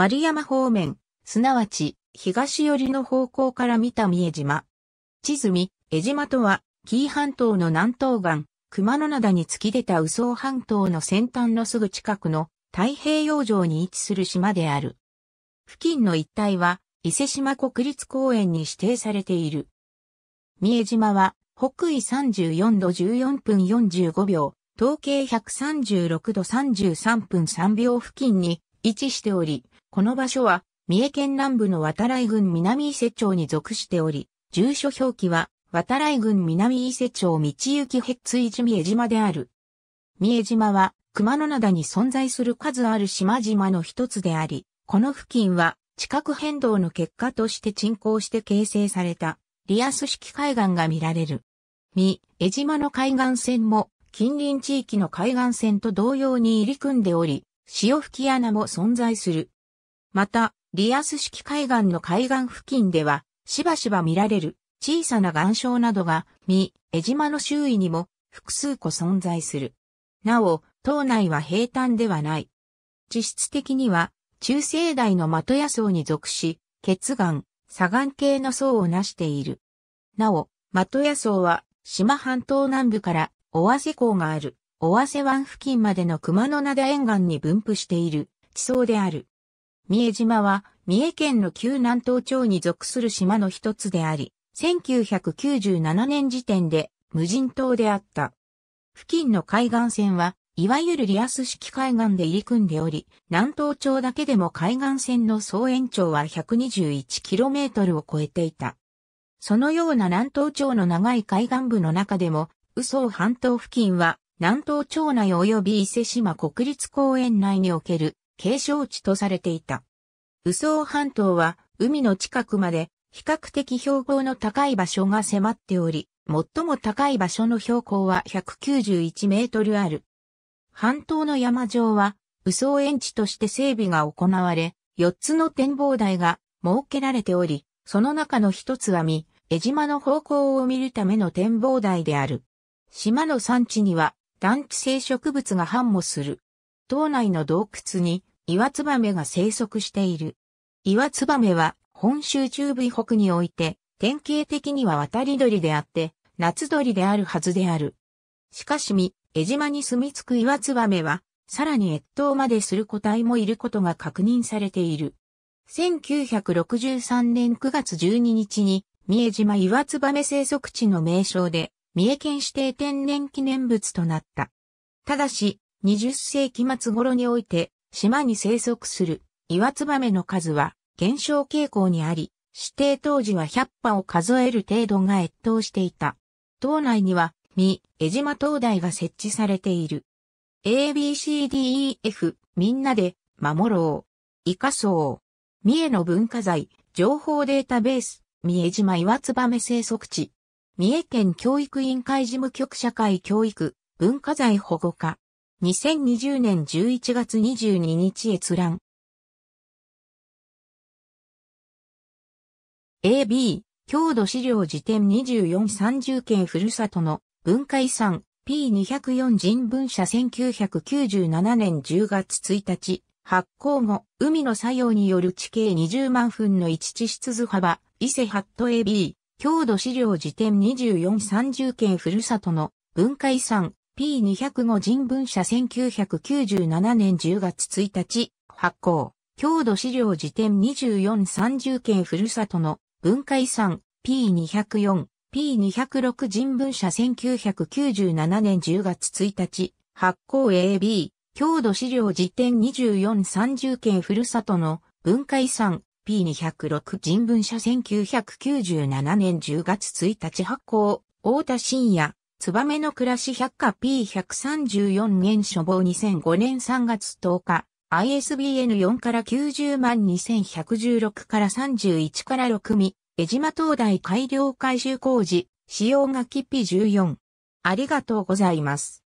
丸山方面、すなわち、東寄りの方向から見た三重島。地図見、江島とは、紀伊半島の南東岸、熊野灘に突き出た宇総半島の先端のすぐ近くの太平洋上に位置する島である。付近の一帯は、伊勢島国立公園に指定されている。三重島は、北緯34度14分45秒、東経136度33分3秒付近に位置しており、この場所は、三重県南部の渡来郡南伊勢町に属しており、住所表記は、渡来郡南伊勢町道行へっいじ三重島である。三重島は、熊野灘に存在する数ある島々の一つであり、この付近は、地殻変動の結果として沈降して形成された、リアス式海岸が見られる。三重島の海岸線も、近隣地域の海岸線と同様に入り組んでおり、潮吹き穴も存在する。また、リアス式海岸の海岸付近では、しばしば見られる小さな岩礁などが、三江島の周囲にも複数個存在する。なお、島内は平坦ではない。実質的には、中生代の的野層に属し、血岩、砂岩系の層を成している。なお、的野層は、島半島南部から、尾瀬港がある、尾瀬湾付近までの熊野灘沿岸に分布している、地層である。三重島は、三重県の旧南東町に属する島の一つであり、1997年時点で無人島であった。付近の海岸線は、いわゆるリアス式海岸で入り組んでおり、南東町だけでも海岸線の総延長は 121km を超えていた。そのような南東町の長い海岸部の中でも、嘘を半島付近は、南東町内及び伊勢島国立公園内における景勝地とされていた。武装半島は海の近くまで比較的標高の高い場所が迫っており、最も高い場所の標高は191メートルある。半島の山上は、武装園地として整備が行われ、4つの展望台が設けられており、その中の一つは見、江島の方向を見るための展望台である。島の山地には、団地生植物が繁茂する。島内の洞窟に岩ツバメが生息している。岩ツバメは本州中部以北において典型的には渡り鳥であって夏鳥であるはずである。しかし江島に住み着く岩ツバメはさらに越冬までする個体もいることが確認されている。1963年9月12日に三重島岩燕バメ生息地の名称で三重県指定天然記念物となった。ただし、20世紀末頃において、島に生息する岩ツバメの数は減少傾向にあり、指定当時は100羽を数える程度が越冬していた。島内には、三江島灯台が設置されている。ABCDEF みんなで守ろう。イカそう。三重の文化財、情報データベース、三重島岩ツバメ生息地。三重県教育委員会事務局社会教育、文化財保護課。2020年11月22日閲覧。AB、郷土資料辞典2430県ふるさとの文化遺産 P204 人文社1997年10月1日発行後、海の作用による地形20万分の1地質図幅、伊勢ハット AB、郷土資料辞典2430県ふるさとの文化遺産 P205 人文社1997年10月1日発行。郷土資料辞典2430県ふるさとの文化遺産 P204、P206 人文社1997年10月1日発行 AB、郷土資料辞典2430県ふるさとの文化遺産 P206 人文社1997年10月1日発行、大田信也、ツバメの暮らし百科 P134 年初号2005年3月10日、ISBN4 から90万2116から31から6み、江島灯台改良改修工事、使用がき P14。ありがとうございます。